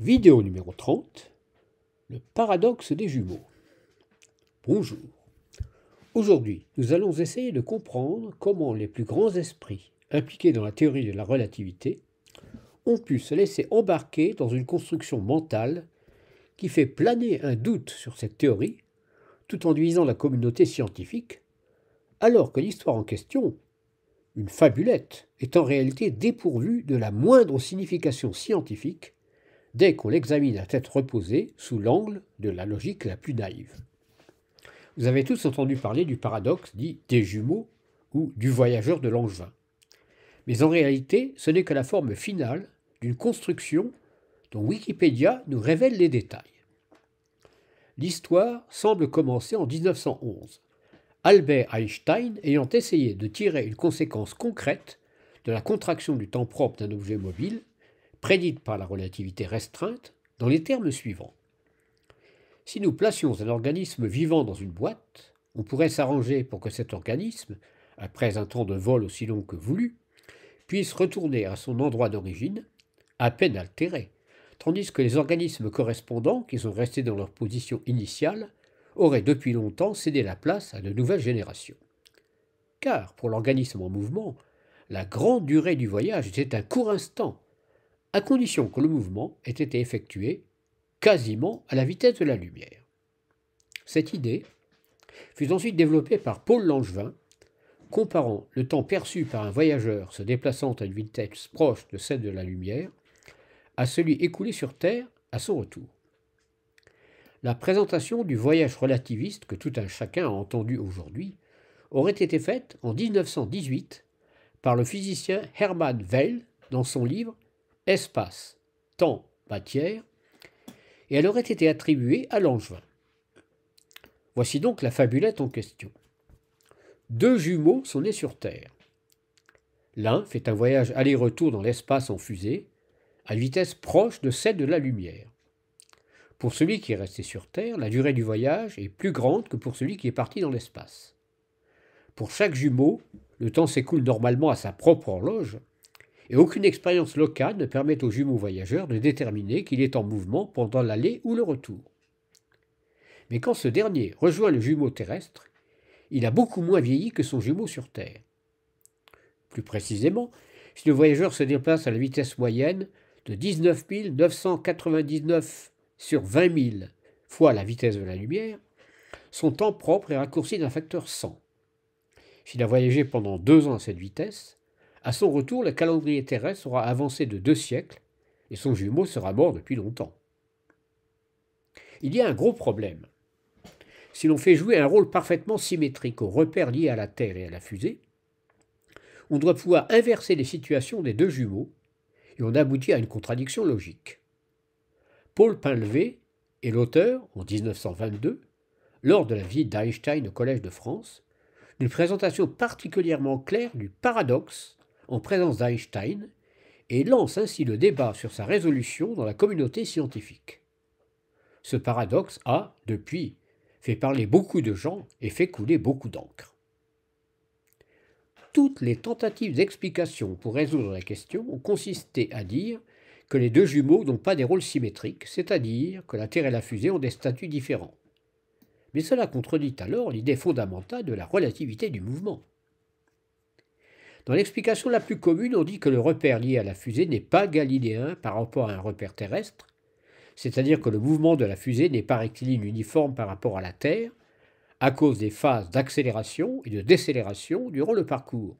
Vidéo numéro 30 Le paradoxe des jumeaux. Bonjour. Aujourd'hui, nous allons essayer de comprendre comment les plus grands esprits impliqués dans la théorie de la relativité ont pu se laisser embarquer dans une construction mentale qui fait planer un doute sur cette théorie tout en nuisant la communauté scientifique, alors que l'histoire en question, une fabulette, est en réalité dépourvue de la moindre signification scientifique dès qu'on l'examine à tête reposée sous l'angle de la logique la plus naïve. Vous avez tous entendu parler du paradoxe dit des jumeaux ou du voyageur de Langevin. Mais en réalité, ce n'est que la forme finale d'une construction dont Wikipédia nous révèle les détails. L'histoire semble commencer en 1911, Albert Einstein ayant essayé de tirer une conséquence concrète de la contraction du temps propre d'un objet mobile prédite par la relativité restreinte dans les termes suivants. Si nous placions un organisme vivant dans une boîte, on pourrait s'arranger pour que cet organisme, après un temps de vol aussi long que voulu, puisse retourner à son endroit d'origine, à peine altéré, tandis que les organismes correspondants, qui sont restés dans leur position initiale, auraient depuis longtemps cédé la place à de nouvelles générations. Car, pour l'organisme en mouvement, la grande durée du voyage était un court instant à condition que le mouvement ait été effectué quasiment à la vitesse de la lumière. Cette idée fut ensuite développée par Paul Langevin, comparant le temps perçu par un voyageur se déplaçant à une vitesse proche de celle de la lumière à celui écoulé sur Terre à son retour. La présentation du voyage relativiste que tout un chacun a entendu aujourd'hui aurait été faite en 1918 par le physicien Hermann Weyl dans son livre espace, temps, matière, et elle aurait été attribuée à Langevin. Voici donc la fabulette en question. Deux jumeaux sont nés sur Terre. L'un fait un voyage aller-retour dans l'espace en fusée, à une vitesse proche de celle de la lumière. Pour celui qui est resté sur Terre, la durée du voyage est plus grande que pour celui qui est parti dans l'espace. Pour chaque jumeau, le temps s'écoule normalement à sa propre horloge, et aucune expérience locale ne permet aux jumeaux voyageurs de déterminer qu'il est en mouvement pendant l'aller ou le retour. Mais quand ce dernier rejoint le jumeau terrestre, il a beaucoup moins vieilli que son jumeau sur Terre. Plus précisément, si le voyageur se déplace à la vitesse moyenne de 19 999 sur 20 000 fois la vitesse de la lumière, son temps propre est raccourci d'un facteur 100. S'il a voyagé pendant deux ans à cette vitesse, à son retour, le calendrier terrestre aura avancé de deux siècles et son jumeau sera mort depuis longtemps. Il y a un gros problème. Si l'on fait jouer un rôle parfaitement symétrique aux repères liés à la Terre et à la fusée, on doit pouvoir inverser les situations des deux jumeaux et on aboutit à une contradiction logique. Paul Pinlevé est l'auteur, en 1922, lors de la vie d'Einstein au Collège de France, d'une présentation particulièrement claire du paradoxe en présence d'Einstein et lance ainsi le débat sur sa résolution dans la communauté scientifique. Ce paradoxe a, depuis, fait parler beaucoup de gens et fait couler beaucoup d'encre. Toutes les tentatives d'explication pour résoudre la question ont consisté à dire que les deux jumeaux n'ont pas des rôles symétriques, c'est-à-dire que la Terre et la fusée ont des statuts différents. Mais cela contredit alors l'idée fondamentale de la relativité du mouvement. Dans l'explication la plus commune, on dit que le repère lié à la fusée n'est pas galiléen par rapport à un repère terrestre, c'est-à-dire que le mouvement de la fusée n'est pas rectiligne uniforme par rapport à la Terre, à cause des phases d'accélération et de décélération durant le parcours.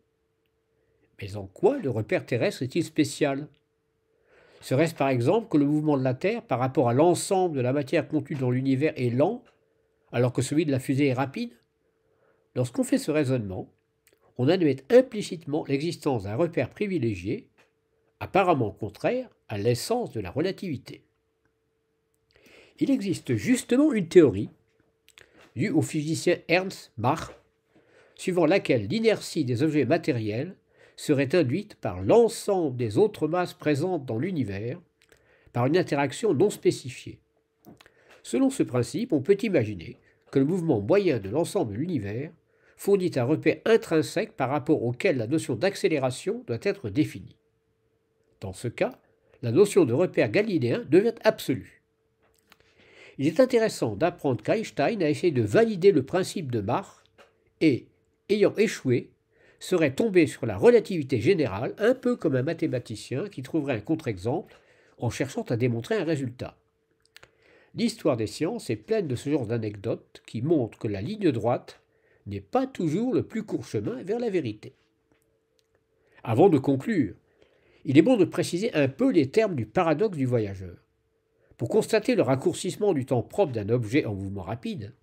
Mais en quoi le repère terrestre est-il spécial Serait-ce par exemple que le mouvement de la Terre par rapport à l'ensemble de la matière contenue dans l'univers est lent, alors que celui de la fusée est rapide Lorsqu'on fait ce raisonnement, on admet implicitement l'existence d'un repère privilégié, apparemment contraire à l'essence de la relativité. Il existe justement une théorie, due au physicien Ernst Mach, suivant laquelle l'inertie des objets matériels serait induite par l'ensemble des autres masses présentes dans l'univers, par une interaction non spécifiée. Selon ce principe, on peut imaginer que le mouvement moyen de l'ensemble de l'univers fournit un repère intrinsèque par rapport auquel la notion d'accélération doit être définie. Dans ce cas, la notion de repère galiléen devient absolue. Il est intéressant d'apprendre qu'Einstein a essayé de valider le principe de Mach et, ayant échoué, serait tombé sur la relativité générale, un peu comme un mathématicien qui trouverait un contre-exemple en cherchant à démontrer un résultat. L'histoire des sciences est pleine de ce genre d'anecdotes qui montrent que la ligne droite n'est pas toujours le plus court chemin vers la vérité. Avant de conclure, il est bon de préciser un peu les termes du paradoxe du voyageur. Pour constater le raccourcissement du temps propre d'un objet en mouvement rapide,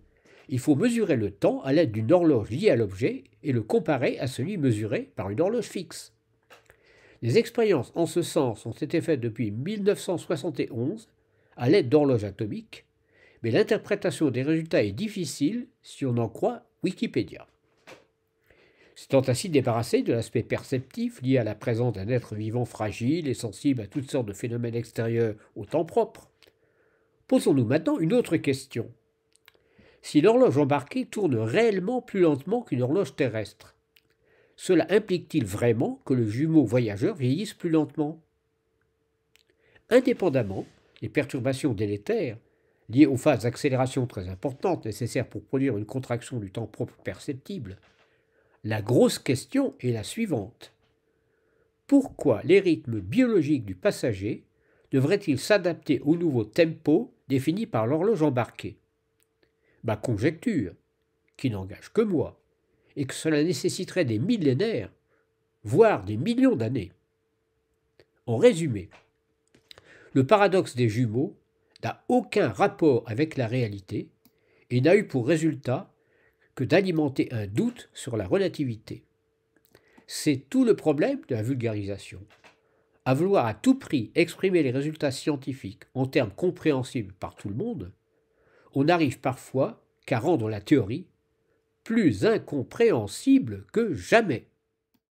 il faut mesurer le temps à l'aide d'une horloge liée à l'objet et le comparer à celui mesuré par une horloge fixe. Les expériences en ce sens ont été faites depuis 1971 à l'aide d'horloges atomiques mais l'interprétation des résultats est difficile si on en croit Wikipédia. S'étant ainsi débarrassé de l'aspect perceptif lié à la présence d'un être vivant fragile et sensible à toutes sortes de phénomènes extérieurs au temps propre, posons-nous maintenant une autre question. Si l'horloge embarquée tourne réellement plus lentement qu'une horloge terrestre, cela implique-t-il vraiment que le jumeau voyageur vieillisse plus lentement Indépendamment les perturbations délétères liées aux phases d'accélération très importantes nécessaires pour produire une contraction du temps propre perceptible, la grosse question est la suivante. Pourquoi les rythmes biologiques du passager devraient-ils s'adapter au nouveau tempo défini par l'horloge embarquée Ma conjecture, qui n'engage que moi, est que cela nécessiterait des millénaires, voire des millions d'années. En résumé, le paradoxe des jumeaux n'a aucun rapport avec la réalité et n'a eu pour résultat que d'alimenter un doute sur la relativité. C'est tout le problème de la vulgarisation. À vouloir à tout prix exprimer les résultats scientifiques en termes compréhensibles par tout le monde, on n'arrive parfois qu'à rendre la théorie plus incompréhensible que jamais.